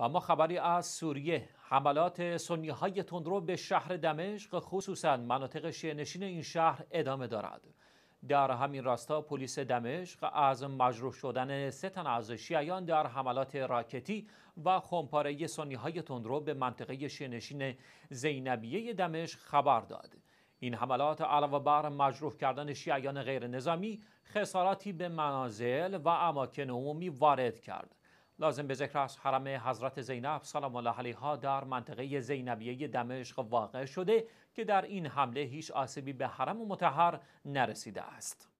و ما خبری از سوریه حملات سنی های تندرو به شهر دمشق خصوصا مناطق شیعه این شهر ادامه دارد در همین راستا پلیس دمشق از مجروح شدن سه تن از شیعیان در حملات راکتی و خمپاره سنی های تندرو به منطقه شنشین زینبیه دمشق خبر داد این حملات علاوه بر مجروح کردن شیعیان غیر نظامی خساراتی به منازل و اماکن عمومی وارد کرد لازم به ذکر است حرم حضرت زینب سلام الله علیها در منطقه زینبیه دمشق واقع شده که در این حمله هیچ آسیبی به حرم متحر نرسیده است.